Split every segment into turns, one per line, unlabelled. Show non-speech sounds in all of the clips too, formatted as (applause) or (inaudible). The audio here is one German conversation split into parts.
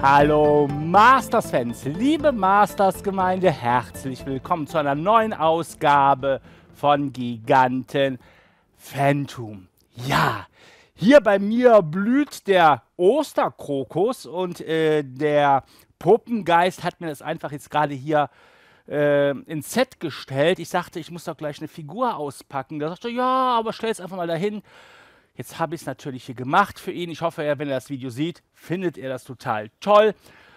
Hallo Masters-Fans, liebe Masters-Gemeinde, herzlich willkommen zu einer neuen Ausgabe von Giganten Phantom. Ja, hier bei mir blüht der Osterkrokus und äh, der Puppengeist hat mir das einfach jetzt gerade hier äh, ins Set gestellt. Ich sagte, ich muss doch gleich eine Figur auspacken. Da sagte er, ja, aber stell es einfach mal dahin. Jetzt habe ich es natürlich hier gemacht für ihn. Ich hoffe, er, wenn er das Video sieht, findet er das total toll.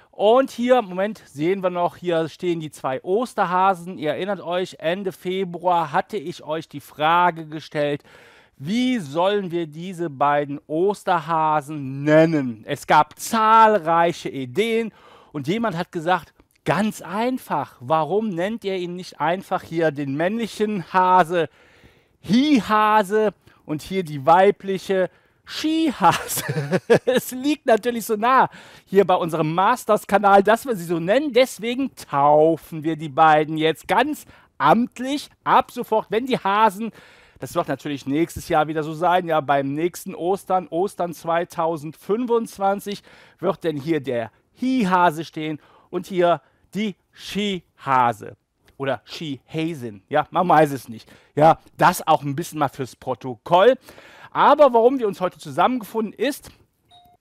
Und hier, Moment, sehen wir noch, hier stehen die zwei Osterhasen. Ihr erinnert euch, Ende Februar hatte ich euch die Frage gestellt, wie sollen wir diese beiden Osterhasen nennen? Es gab zahlreiche Ideen und jemand hat gesagt, ganz einfach, warum nennt ihr ihn nicht einfach hier den männlichen Hase Hi-Hase und hier die weibliche Skihase. (laughs) es liegt natürlich so nah hier bei unserem Masters-Kanal, dass wir sie so nennen. Deswegen taufen wir die beiden jetzt ganz amtlich ab sofort, wenn die Hasen. Das wird natürlich nächstes Jahr wieder so sein. Ja, beim nächsten Ostern, Ostern 2025, wird denn hier der Hi-Hase stehen und hier die Skihase oder She Hazen. Ja, man weiß es nicht. Ja, das auch ein bisschen mal fürs Protokoll. Aber warum wir uns heute zusammengefunden ist,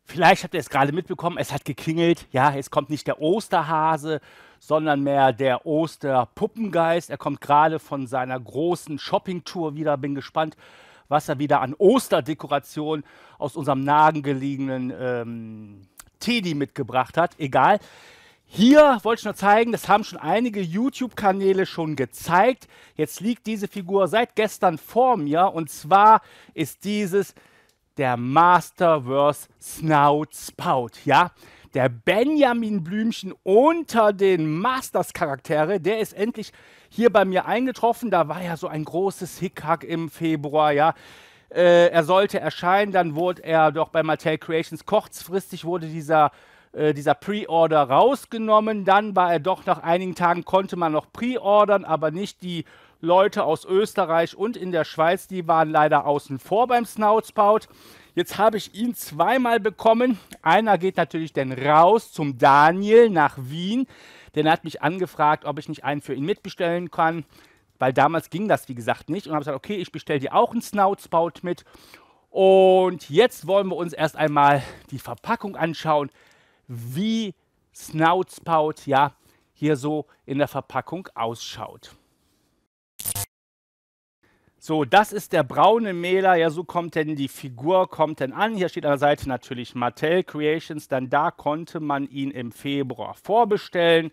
vielleicht habt ihr es gerade mitbekommen, es hat geklingelt. Ja, jetzt kommt nicht der Osterhase, sondern mehr der Osterpuppengeist. Er kommt gerade von seiner großen Shoppingtour wieder. Bin gespannt, was er wieder an Osterdekorationen aus unserem nahegelegenen ähm, Teddy mitgebracht hat. Egal. Hier wollte ich nur zeigen, das haben schon einige YouTube-Kanäle schon gezeigt. Jetzt liegt diese Figur seit gestern vor mir und zwar ist dieses der Masterverse Snout Spout, ja? Der Benjamin Blümchen unter den Masters-Charaktere, der ist endlich hier bei mir eingetroffen. Da war ja so ein großes Hickhack im Februar, ja? Äh, er sollte erscheinen, dann wurde er doch bei Mattel Creations kurzfristig wurde dieser äh, dieser Pre-Order rausgenommen. Dann war er doch nach einigen Tagen, konnte man noch pre-ordern, aber nicht die Leute aus Österreich und in der Schweiz, die waren leider außen vor beim Snoutspout. Jetzt habe ich ihn zweimal bekommen. Einer geht natürlich dann raus zum Daniel nach Wien. Denn er hat mich angefragt, ob ich nicht einen für ihn mitbestellen kann. Weil damals ging das, wie gesagt, nicht. Und habe gesagt, okay, ich bestelle dir auch einen Snoutspout mit. Und jetzt wollen wir uns erst einmal die Verpackung anschauen wie Snoutspout ja hier so in der Verpackung ausschaut. So, das ist der braune Mähler. Ja, so kommt denn die Figur, kommt denn an. Hier steht an der Seite natürlich Mattel Creations. Dann da konnte man ihn im Februar vorbestellen.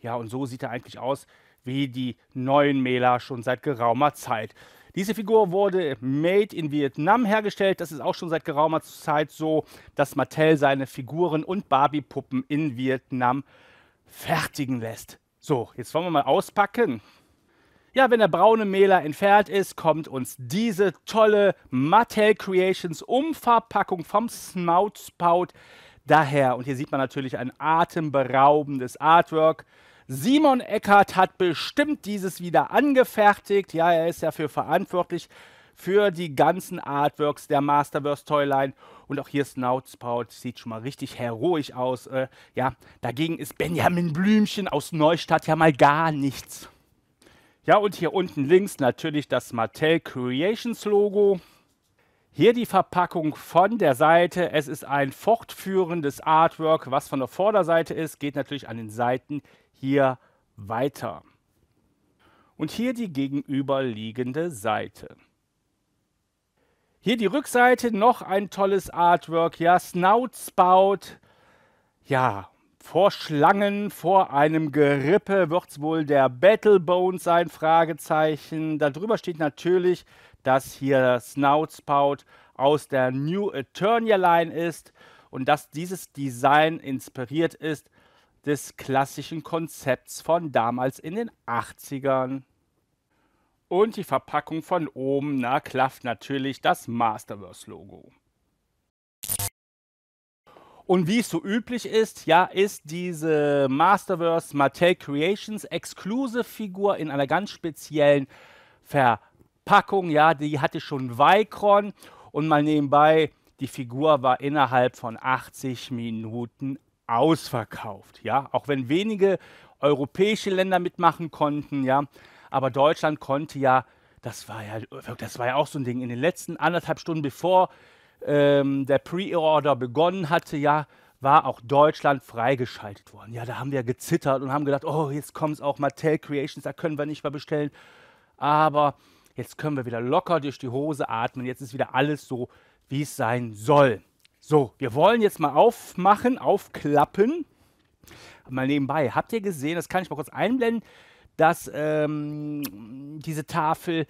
Ja, und so sieht er eigentlich aus wie die neuen Mähler schon seit geraumer Zeit. Diese Figur wurde made in Vietnam hergestellt. Das ist auch schon seit geraumer Zeit so, dass Mattel seine Figuren und Barbie-Puppen in Vietnam fertigen lässt. So, jetzt wollen wir mal auspacken. Ja, wenn der braune Mähler entfernt ist, kommt uns diese tolle Mattel Creations Umverpackung vom Snout daher. Und hier sieht man natürlich ein atemberaubendes Artwork. Simon Eckert hat bestimmt dieses wieder angefertigt. Ja, er ist dafür verantwortlich für die ganzen Artworks der Masterverse Toyline. Und auch hier Snoutspout sieht schon mal richtig heroisch aus. Äh, ja, dagegen ist Benjamin Blümchen aus Neustadt ja mal gar nichts. Ja, und hier unten links natürlich das Mattel Creations Logo. Hier die Verpackung von der Seite. Es ist ein fortführendes Artwork, was von der Vorderseite ist, geht natürlich an den Seiten hier weiter. Und hier die gegenüberliegende Seite. Hier die Rückseite, noch ein tolles Artwork. Ja, Snoutspout. Ja, vor Schlangen, vor einem Gerippe wird es wohl der Battlebone sein? Fragezeichen. Darüber steht natürlich, dass hier Snoutspout aus der New Eternia Line ist und dass dieses Design inspiriert ist des klassischen Konzepts von damals in den 80ern. Und die Verpackung von oben, na, klafft natürlich das Masterverse-Logo. Und wie es so üblich ist, ja, ist diese Masterverse Mattel Creations Exclusive Figur in einer ganz speziellen Verpackung. Ja, die hatte schon Vicron und mal nebenbei, die Figur war innerhalb von 80 Minuten ausverkauft. Ja, auch wenn wenige europäische Länder mitmachen konnten, ja, aber Deutschland konnte ja, das war ja, das war ja auch so ein Ding. In den letzten anderthalb Stunden, bevor ähm, der Pre-Order begonnen hatte, ja, war auch Deutschland freigeschaltet worden. Ja, da haben wir gezittert und haben gedacht, oh, jetzt kommt es auch Mattel Creations, da können wir nicht mehr bestellen. Aber jetzt können wir wieder locker durch die Hose atmen. Jetzt ist wieder alles so, wie es sein soll. So, wir wollen jetzt mal aufmachen, aufklappen. Mal nebenbei, habt ihr gesehen, das kann ich mal kurz einblenden, dass ähm, diese Tafel,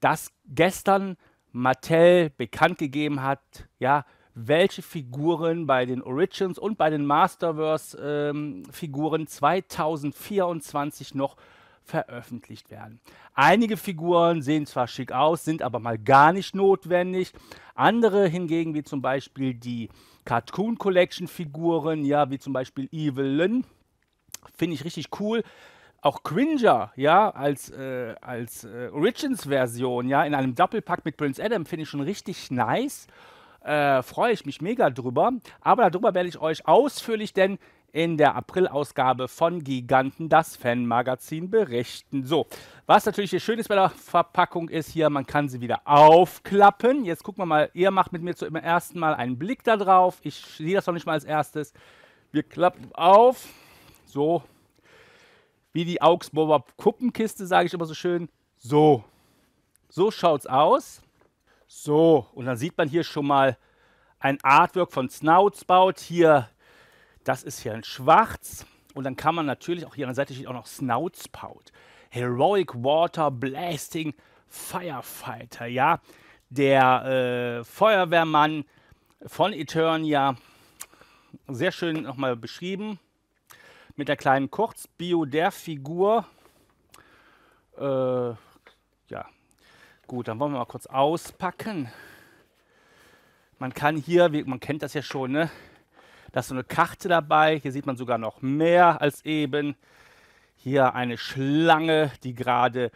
das gestern Mattel bekannt gegeben hat, ja, welche Figuren bei den Origins und bei den Masterverse-Figuren ähm, 2024 noch veröffentlicht werden. Einige Figuren sehen zwar schick aus, sind aber mal gar nicht notwendig. Andere hingegen, wie zum Beispiel die Cartoon Collection Figuren, ja, wie zum Beispiel Evelyn, finde ich richtig cool. Auch Cringer, ja, als, äh, als äh, Origins-Version, ja, in einem Doppelpack mit Prince Adam finde ich schon richtig nice. Äh, Freue ich mich mega drüber. Aber darüber werde ich euch ausführlich, denn in der Aprilausgabe von Giganten, das Fanmagazin, berichten. So, was natürlich hier schön ist bei der Verpackung ist hier, man kann sie wieder aufklappen. Jetzt gucken wir mal, ihr macht mit mir zum ersten Mal einen Blick da drauf. Ich sehe das noch nicht mal als erstes. Wir klappen auf, so wie die Augsburger Kuppenkiste, sage ich immer so schön. So, so schaut's aus. So, und dann sieht man hier schon mal ein Artwork von Snoutsbaut. Hier das ist hier ein Schwarz. Und dann kann man natürlich, auch hier an der Seite steht auch noch Snoutspout. Heroic Water Blasting Firefighter, ja. Der äh, Feuerwehrmann von Eternia. Sehr schön nochmal beschrieben. Mit der kleinen Kurzbio der Figur. Äh, ja, gut, dann wollen wir mal kurz auspacken. Man kann hier, man kennt das ja schon, ne? Da ist so eine Karte dabei. Hier sieht man sogar noch mehr als eben. Hier eine Schlange, die gerade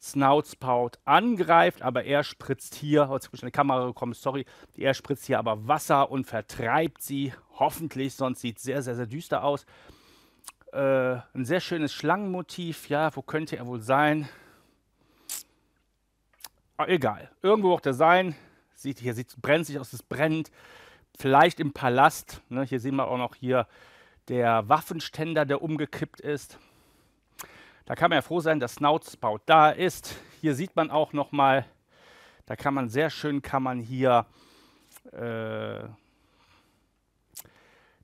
Snoutspout angreift, aber er spritzt hier, oh, jetzt habe ich eine Kamera gekommen, sorry, er spritzt hier aber Wasser und vertreibt sie, hoffentlich, sonst sieht es sehr, sehr, sehr düster aus. Äh, ein sehr schönes Schlangenmotiv, ja, wo könnte er wohl sein? Ah, egal, irgendwo wird er sein, sieht hier, sieht, brennt sich aus, es brennt vielleicht im Palast. Ne? Hier sehen wir auch noch hier der Waffenständer, der umgekippt ist. Da kann man ja froh sein, dass Snauzbaut da ist. Hier sieht man auch noch mal, da kann man sehr schön, kann man hier äh,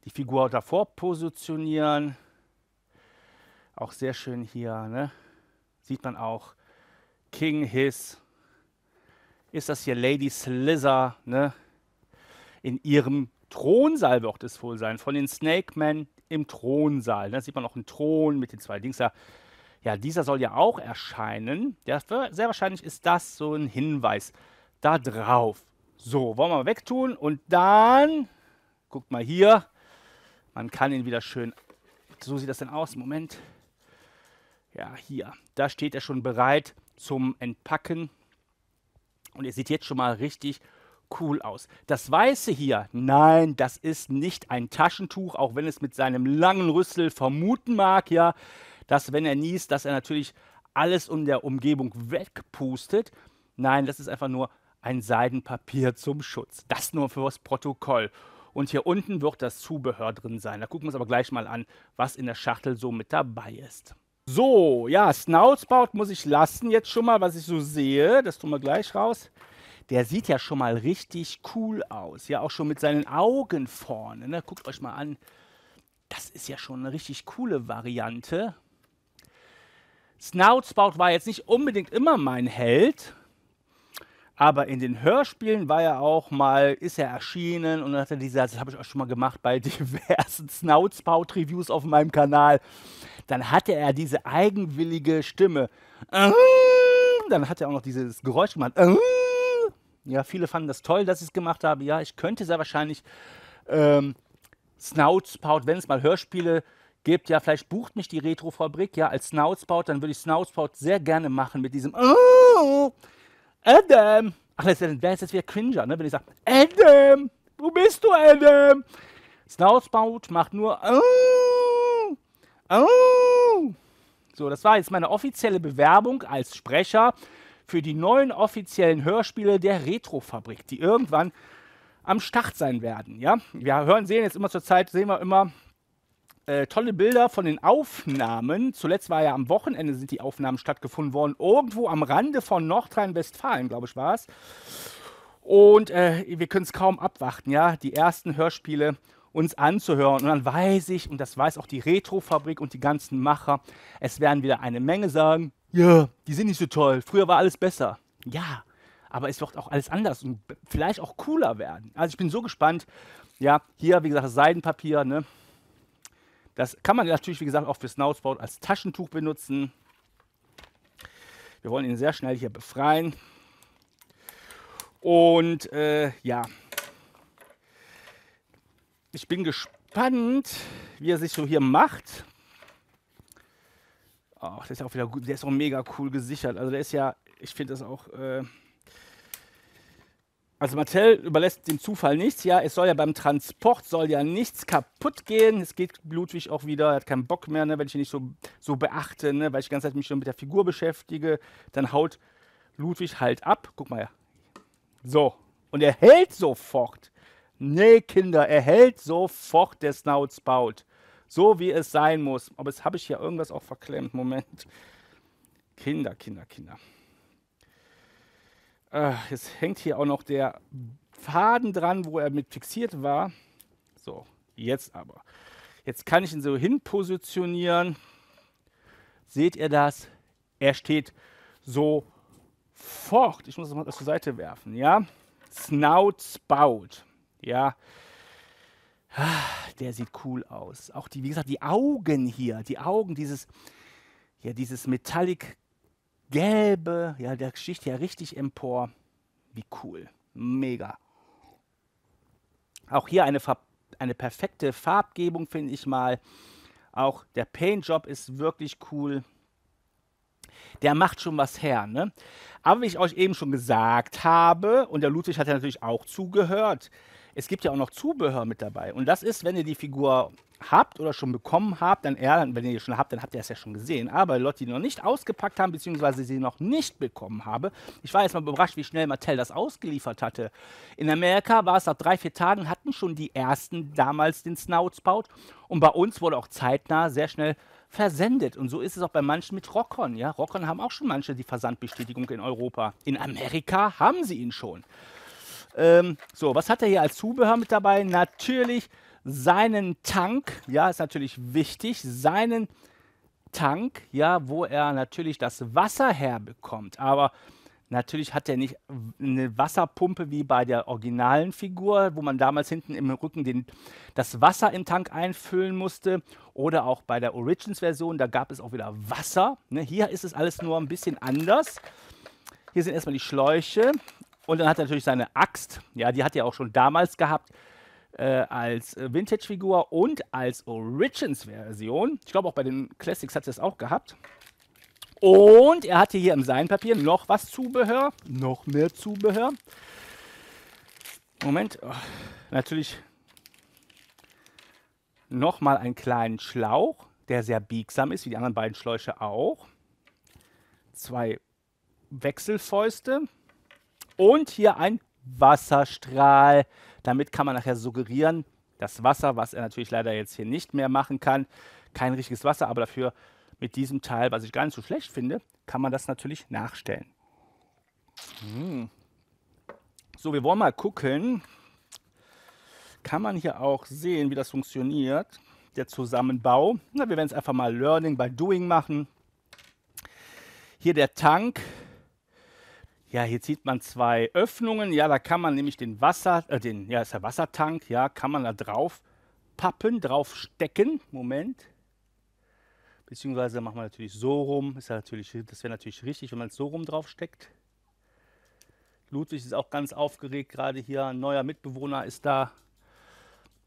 die Figur davor positionieren. Auch sehr schön hier, ne? sieht man auch King His. Ist das hier Lady Slither, ne? in ihrem Thronsaal wird es wohl sein, von den Snake Men im Thronsaal. Da sieht man auch einen Thron mit den zwei Dings da. Ja, dieser soll ja auch erscheinen. Ja, sehr wahrscheinlich ist das so ein Hinweis da drauf. So, wollen wir mal wegtun und dann, guckt mal hier, man kann ihn wieder schön, so sieht das denn aus, Moment. Ja, hier, da steht er schon bereit zum Entpacken. Und ihr seht jetzt schon mal richtig, cool aus. Das Weiße hier, nein, das ist nicht ein Taschentuch, auch wenn es mit seinem langen Rüssel vermuten mag, ja, dass wenn er niest, dass er natürlich alles um der Umgebung wegpustet. Nein, das ist einfach nur ein Seidenpapier zum Schutz. Das nur fürs Protokoll. Und hier unten wird das Zubehör drin sein. Da gucken wir uns aber gleich mal an, was in der Schachtel so mit dabei ist. So, ja, Snausbaut muss ich lassen jetzt schon mal, was ich so sehe. Das tun wir gleich raus der sieht ja schon mal richtig cool aus. Ja, auch schon mit seinen Augen vorne. Ne? Guckt euch mal an. Das ist ja schon eine richtig coole Variante. Snoutspout war jetzt nicht unbedingt immer mein Held. Aber in den Hörspielen war er auch mal, ist er erschienen und dann hat er diese, das habe ich auch schon mal gemacht bei (laughs) diversen Snoutspout-Reviews auf meinem Kanal. Dann hatte er diese eigenwillige Stimme. Dann hat er auch noch dieses Geräusch gemacht. Ja, viele fanden das toll, dass ich es gemacht habe. Ja, ich könnte sehr wahrscheinlich ähm, Snoutspout, wenn es mal Hörspiele gibt, ja, vielleicht bucht mich die Retrofabrik ja als Snoutspout, dann würde ich Snoutspout sehr gerne machen mit diesem oh, Adam. Ach, das wäre jetzt wieder Cringer, ne? wenn ich sage, Adam, wo bist du, Adam? Snoutspout macht nur oh, oh. So, das war jetzt meine offizielle Bewerbung als Sprecher für die neuen offiziellen Hörspiele der Retrofabrik, die irgendwann am Start sein werden. Ja? Wir hören, sehen jetzt immer zur Zeit, sehen wir immer äh, tolle Bilder von den Aufnahmen. Zuletzt war ja am Wochenende sind die Aufnahmen stattgefunden worden, irgendwo am Rande von Nordrhein-Westfalen, glaube ich, war es. Und äh, wir können es kaum abwarten, ja, die ersten Hörspiele uns anzuhören. Und dann weiß ich, und das weiß auch die Retrofabrik und die ganzen Macher, es werden wieder eine Menge sagen, ja, die sind nicht so toll, früher war alles besser. Ja, aber es wird auch alles anders und vielleicht auch cooler werden. Also ich bin so gespannt. Ja, hier, wie gesagt, das Seidenpapier, ne? Das kann man natürlich, wie gesagt, auch fürs Snoutsport als Taschentuch benutzen. Wir wollen ihn sehr schnell hier befreien. Und äh, ja, ich bin gespannt, wie er sich so hier macht. Ach, der ist auch wieder gut. Der ist auch mega cool gesichert. Also der ist ja, ich finde das auch. Äh also Mattel überlässt dem Zufall nichts. Ja, es soll ja beim Transport soll ja nichts kaputt gehen. Es geht Ludwig auch wieder. Er hat keinen Bock mehr, ne, wenn ich ihn nicht so, so beachte, ne, weil ich die ganze Zeit mich schon mit der Figur beschäftige. Dann haut Ludwig halt ab. Guck mal ja. So. Und er hält sofort. Nee, Kinder, er hält sofort der Snouts Snauzbaut. So wie es sein muss. Aber jetzt habe ich hier irgendwas auch verklemmt. Moment. Kinder, Kinder, Kinder. Äh, jetzt hängt hier auch noch der Faden dran, wo er mit fixiert war. So, jetzt aber. Jetzt kann ich ihn so hin positionieren. Seht ihr das? Er steht sofort. Ich muss das mal zur Seite werfen, ja? Snout Spout, ja? Ah der sieht cool aus. Auch die, wie gesagt, die Augen hier, die Augen, dieses, ja, dieses metallic gelbe, ja, der Geschichte ja richtig empor. Wie cool. Mega. Auch hier eine, eine perfekte Farbgebung, finde ich mal. Auch der Paintjob ist wirklich cool. Der macht schon was her. Ne? Aber wie ich euch eben schon gesagt habe, und der Ludwig hat ja natürlich auch zugehört, es gibt ja auch noch Zubehör mit dabei. Und das ist, wenn ihr die Figur habt oder schon bekommen habt, dann eher, wenn ihr die schon habt, dann habt ihr es ja schon gesehen. Aber Leute, die noch nicht ausgepackt haben, beziehungsweise sie noch nicht bekommen habe, ich war jetzt mal überrascht, wie schnell Mattel das ausgeliefert hatte. In Amerika war es nach drei, vier Tagen, hatten schon die ersten damals den Snoutspout. Und bei uns wurde auch zeitnah sehr schnell versendet. Und so ist es auch bei manchen mit Rockern. Ja? Rockern haben auch schon manche die Versandbestätigung in Europa. In Amerika haben sie ihn schon. Ähm, so, was hat er hier als Zubehör mit dabei? Natürlich seinen Tank, ja, ist natürlich wichtig, seinen Tank, ja, wo er natürlich das Wasser herbekommt. Aber natürlich hat er nicht eine Wasserpumpe wie bei der originalen Figur, wo man damals hinten im Rücken den, das Wasser im Tank einfüllen musste. Oder auch bei der Origins-Version, da gab es auch wieder Wasser. Ne, hier ist es alles nur ein bisschen anders. Hier sind erstmal die Schläuche und dann hat er natürlich seine Axt, ja, die hat er auch schon damals gehabt, äh, als Vintage-Figur und als Origins-Version. Ich glaube, auch bei den Classics hat er es auch gehabt. Und er hatte hier im Seinpapier noch was Zubehör, noch mehr Zubehör. Moment, oh, natürlich nochmal einen kleinen Schlauch, der sehr biegsam ist, wie die anderen beiden Schläuche auch. Zwei Wechselfäuste. Und hier ein Wasserstrahl. Damit kann man nachher suggerieren, das Wasser, was er natürlich leider jetzt hier nicht mehr machen kann, kein richtiges Wasser, aber dafür mit diesem Teil, was ich gar nicht so schlecht finde, kann man das natürlich nachstellen. Hm. So, wir wollen mal gucken. Kann man hier auch sehen, wie das funktioniert, der Zusammenbau. Na, wir werden es einfach mal Learning by Doing machen. Hier der Tank, ja, hier sieht man zwei Öffnungen. Ja, da kann man nämlich den Wasser, äh, den, ja, ist der Wassertank, ja, kann man da drauf pappen, drauf stecken. Moment. Beziehungsweise machen wir natürlich so rum. Ist ja natürlich, das wäre natürlich richtig, wenn man es so rum drauf steckt. Ludwig ist auch ganz aufgeregt, gerade hier. Ein neuer Mitbewohner ist da.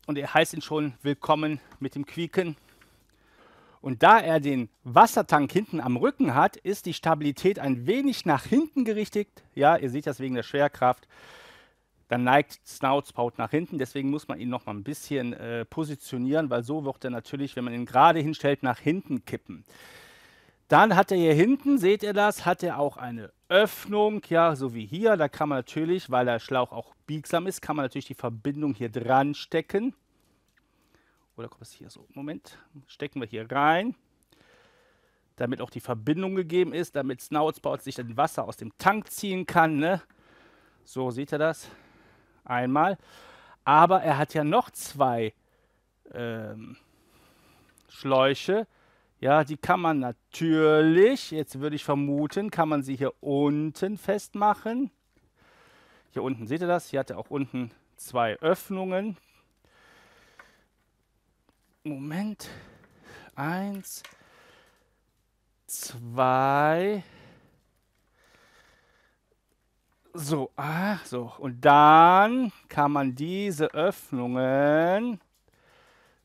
Und er heißt ihn schon willkommen mit dem Quieken. Und da er den Wassertank hinten am Rücken hat, ist die Stabilität ein wenig nach hinten gerichtet. Ja, ihr seht das wegen der Schwerkraft. Dann neigt Snoutspout nach hinten. Deswegen muss man ihn noch mal ein bisschen äh, positionieren, weil so wird er natürlich, wenn man ihn gerade hinstellt, nach hinten kippen. Dann hat er hier hinten, seht ihr das, hat er auch eine Öffnung, ja, so wie hier. Da kann man natürlich, weil der Schlauch auch biegsam ist, kann man natürlich die Verbindung hier dran stecken. Oder kommt es hier so? Moment. Stecken wir hier rein. Damit auch die Verbindung gegeben ist, damit Snoutspot sich das Wasser aus dem Tank ziehen kann. Ne? So seht ihr das. Einmal. Aber er hat ja noch zwei ähm, Schläuche. Ja, die kann man natürlich, jetzt würde ich vermuten, kann man sie hier unten festmachen. Hier unten seht ihr das, hier hat er auch unten zwei Öffnungen. Moment. Eins, zwei. So, ach so. Und dann kann man diese Öffnungen.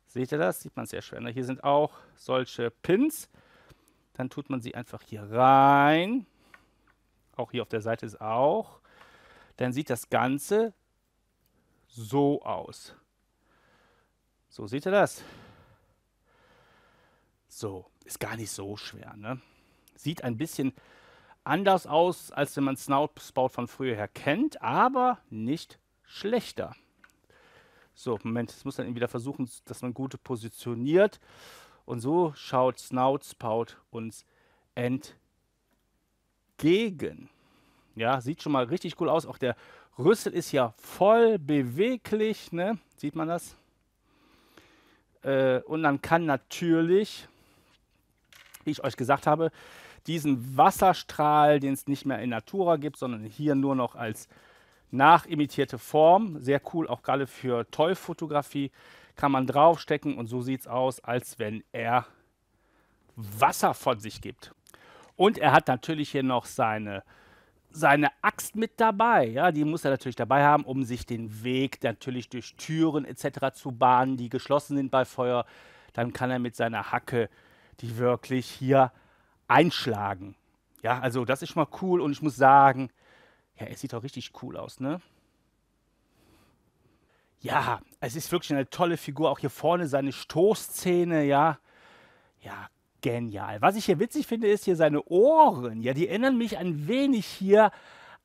Seht ihr das? Sieht man sehr schön. Ne? Hier sind auch solche Pins. Dann tut man sie einfach hier rein. Auch hier auf der Seite ist auch. Dann sieht das Ganze so aus. So seht ihr das. So, ist gar nicht so schwer. Ne? Sieht ein bisschen anders aus, als wenn man Snoutspot von früher her kennt, aber nicht schlechter. So, Moment, jetzt muss dann wieder versuchen, dass man gut positioniert. Und so schaut Snoutspot uns entgegen. Ja, sieht schon mal richtig cool aus. Auch der Rüssel ist ja voll beweglich, ne? Sieht man das? Äh, und dann kann natürlich wie ich euch gesagt habe, diesen Wasserstrahl, den es nicht mehr in Natura gibt, sondern hier nur noch als nachimitierte Form, sehr cool, auch gerade für Toy-Fotografie, kann man draufstecken und so sieht es aus, als wenn er Wasser von sich gibt. Und er hat natürlich hier noch seine, seine Axt mit dabei. Ja, die muss er natürlich dabei haben, um sich den Weg natürlich durch Türen etc. zu bahnen, die geschlossen sind bei Feuer. Dann kann er mit seiner Hacke die wirklich hier einschlagen. Ja, also das ist schon mal cool und ich muss sagen, ja, es sieht auch richtig cool aus, ne? Ja, es ist wirklich eine tolle Figur. Auch hier vorne seine Stoßzähne, ja. Ja, genial. Was ich hier witzig finde, ist hier seine Ohren. Ja, die erinnern mich ein wenig hier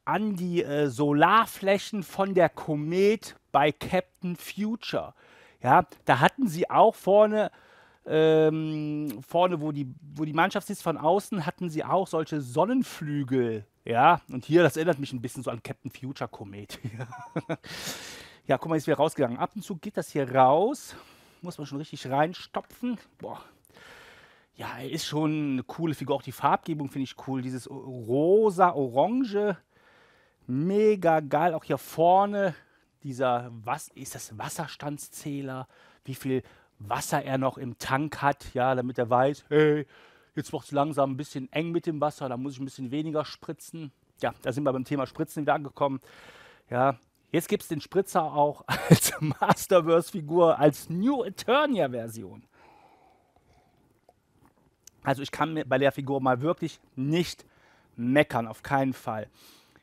an die äh, Solarflächen von der Komet bei Captain Future. Ja, da hatten sie auch vorne ähm, vorne, wo die, wo die Mannschaft sitzt, von außen hatten sie auch solche Sonnenflügel. Ja, und hier, das erinnert mich ein bisschen so an Captain Future Komet. (laughs) ja, guck mal, jetzt wieder rausgegangen. Ab und zu geht das hier raus. Muss man schon richtig reinstopfen. Boah. Ja, er ist schon eine coole Figur. Auch die Farbgebung finde ich cool. Dieses rosa-orange. Mega geil. Auch hier vorne dieser, was ist das, Wasserstandszähler? Wie viel Wasser er noch im Tank hat, ja, damit er weiß, hey, jetzt wird es langsam ein bisschen eng mit dem Wasser, da muss ich ein bisschen weniger spritzen. Ja, da sind wir beim Thema Spritzen wieder angekommen. Ja, jetzt gibt es den Spritzer auch (laughs) als Masterverse-Figur, als New Eternia-Version. Also ich kann bei der Figur mal wirklich nicht meckern, auf keinen Fall.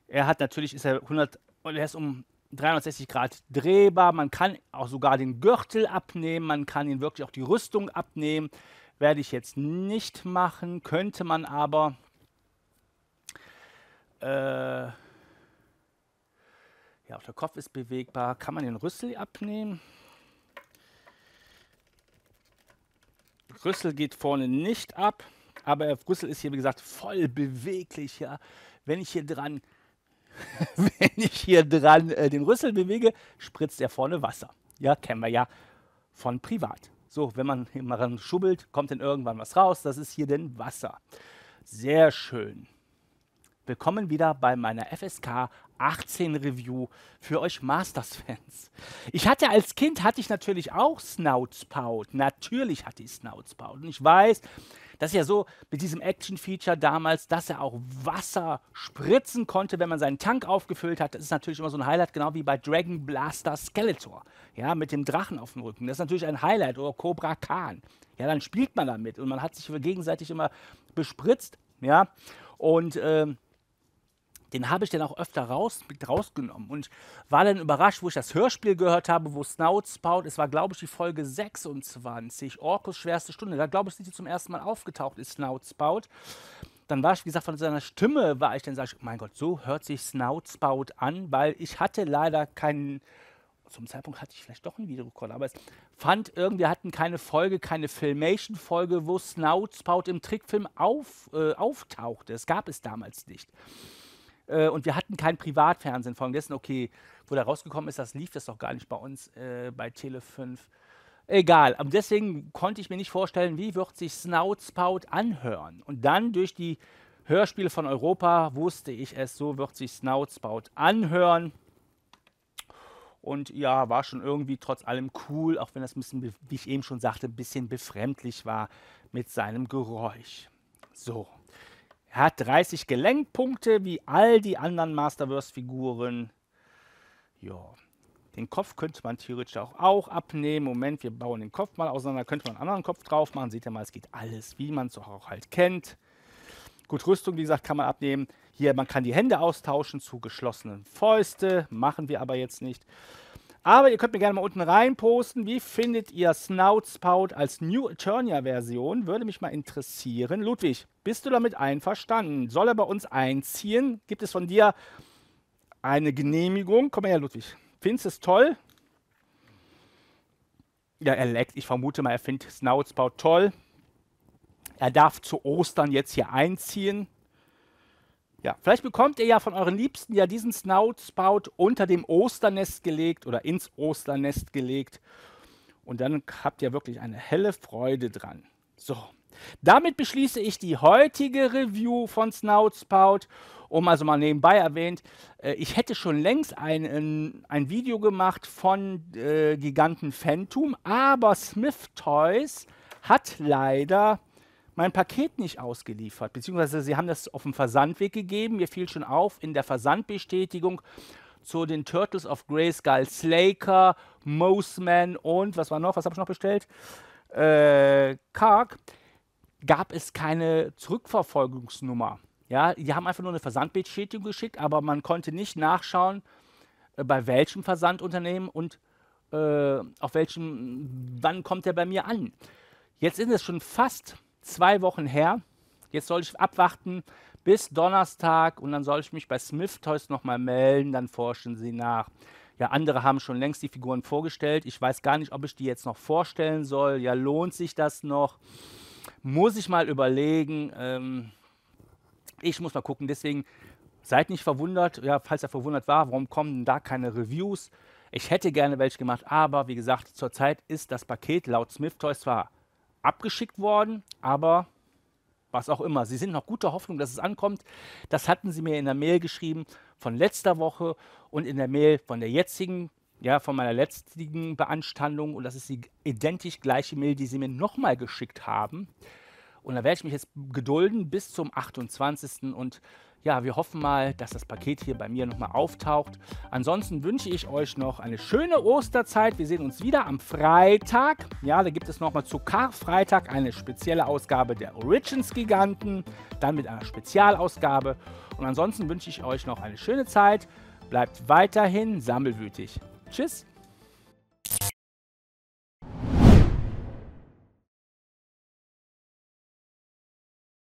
Er hat natürlich, ist er 100, er ist um 360 Grad drehbar. Man kann auch sogar den Gürtel abnehmen. Man kann ihn wirklich auch die Rüstung abnehmen. Werde ich jetzt nicht machen. Könnte man aber. Äh ja, auch der Kopf ist bewegbar. Kann man den Rüssel abnehmen? Rüssel geht vorne nicht ab, aber der Rüssel ist hier, wie gesagt, voll beweglich. Ja. Wenn ich hier dran (laughs) wenn ich hier dran äh, den Rüssel bewege, spritzt er vorne Wasser. Ja, kennen wir ja von privat. So, wenn man immer ran schubbelt, kommt dann irgendwann was raus. Das ist hier denn Wasser. Sehr schön. Willkommen wieder bei meiner FSK 18 Review für euch Masters-Fans. Ich hatte als Kind, hatte ich natürlich auch Snoutspout. Natürlich hatte ich Snoutspout. Und ich weiß, das ist ja so mit diesem Action-Feature damals, dass er auch Wasser spritzen konnte, wenn man seinen Tank aufgefüllt hat. Das ist natürlich immer so ein Highlight, genau wie bei Dragon Blaster Skeletor. Ja, mit dem Drachen auf dem Rücken. Das ist natürlich ein Highlight. Oder Cobra Khan. Ja, dann spielt man damit und man hat sich gegenseitig immer bespritzt. Ja, und. Ähm, den habe ich dann auch öfter raus, rausgenommen. Und war dann überrascht, wo ich das Hörspiel gehört habe, wo Snouts baut. Es war, glaube ich, die Folge 26, Orkus schwerste Stunde. Da, glaube ich, sind sie zum ersten Mal aufgetaucht, ist Snouts baut. Dann war ich, wie gesagt, von seiner Stimme war ich dann, sage ich, mein Gott, so hört sich Snouts baut an, weil ich hatte leider keinen zum Zeitpunkt hatte ich vielleicht doch einen Videorekorder, aber es fand irgendwie, wir hatten keine Folge, keine Filmation-Folge, wo Snoutspout im Trickfilm auf, äh, auftauchte. Das gab es damals nicht. Äh, und wir hatten kein Privatfernsehen. Folgendessen, okay, wo da rausgekommen ist, das lief das doch gar nicht bei uns äh, bei Tele 5. Egal. Und deswegen konnte ich mir nicht vorstellen, wie wird sich Snoutspout anhören. Und dann durch die Hörspiele von Europa wusste ich es, so wird sich Snoutspout anhören. Und ja, war schon irgendwie trotz allem cool, auch wenn das ein bisschen, wie ich eben schon sagte, ein bisschen befremdlich war mit seinem Geräusch. So. Er hat 30 Gelenkpunkte, wie all die anderen Masterverse-Figuren. Ja, den Kopf könnte man theoretisch auch, auch abnehmen. Moment, wir bauen den Kopf mal auseinander. Könnte man einen anderen Kopf drauf machen. Seht ihr mal, es geht alles, wie man es auch halt kennt. Gut, Rüstung, wie gesagt, kann man abnehmen. Hier, man kann die Hände austauschen zu geschlossenen Fäuste. Machen wir aber jetzt nicht. Aber ihr könnt mir gerne mal unten rein posten, wie findet ihr Snoutspout als New Eternia-Version? Würde mich mal interessieren. Ludwig, bist du damit einverstanden? Soll er bei uns einziehen? Gibt es von dir eine Genehmigung? Komm mal her, Ludwig. Findest du es toll? Ja, er leckt. Ich vermute mal, er findet Snoutspout toll. Er darf zu Ostern jetzt hier einziehen. Ja, vielleicht bekommt ihr ja von euren Liebsten ja diesen Snoutspout unter dem Osternest gelegt oder ins Osternest gelegt. Und dann habt ihr wirklich eine helle Freude dran. So, damit beschließe ich die heutige Review von Snoutspout. Um also mal nebenbei erwähnt, äh, ich hätte schon längst ein, ein, ähm, ein Video gemacht von äh, Giganten Phantom, aber Smith Toys hat leider mein Paket nicht ausgeliefert, beziehungsweise sie haben das auf dem Versandweg gegeben. Mir fiel schon auf, in der Versandbestätigung zu den Turtles of Grayskull Slaker, Moseman und was war noch, was habe ich noch bestellt? Äh, Karg gab es keine Zurückverfolgungsnummer. Ja, die haben einfach nur eine Versandbestätigung geschickt, aber man konnte nicht nachschauen, äh, bei welchem Versandunternehmen und äh, auf welchem, wann kommt der bei mir an. Jetzt ist es schon fast zwei Wochen her. Jetzt soll ich abwarten bis Donnerstag und dann soll ich mich bei Smith Toys nochmal melden, dann forschen sie nach. Ja, andere haben schon längst die Figuren vorgestellt. Ich weiß gar nicht, ob ich die jetzt noch vorstellen soll. Ja, lohnt sich das noch? Muss ich mal überlegen. Ähm, ich muss mal gucken. Deswegen seid nicht verwundert. Ja, falls er verwundert war, warum kommen da keine Reviews? Ich hätte gerne welche gemacht, aber wie gesagt, zurzeit ist das Paket laut Smith Toys zwar abgeschickt worden, aber was auch immer. Sie sind noch guter Hoffnung, dass es ankommt. Das hatten Sie mir in der Mail geschrieben von letzter Woche und in der Mail von der jetzigen, ja, von meiner letztigen Beanstandung. Und das ist die identisch gleiche Mail, die Sie mir nochmal geschickt haben. Und da werde ich mich jetzt gedulden bis zum 28. und ja, wir hoffen mal, dass das Paket hier bei mir nochmal auftaucht. Ansonsten wünsche ich euch noch eine schöne Osterzeit. Wir sehen uns wieder am Freitag. Ja, da gibt es nochmal zu Karfreitag eine spezielle Ausgabe der Origins Giganten. Dann mit einer Spezialausgabe. Und ansonsten wünsche ich euch noch eine schöne Zeit. Bleibt weiterhin sammelwütig. Tschüss.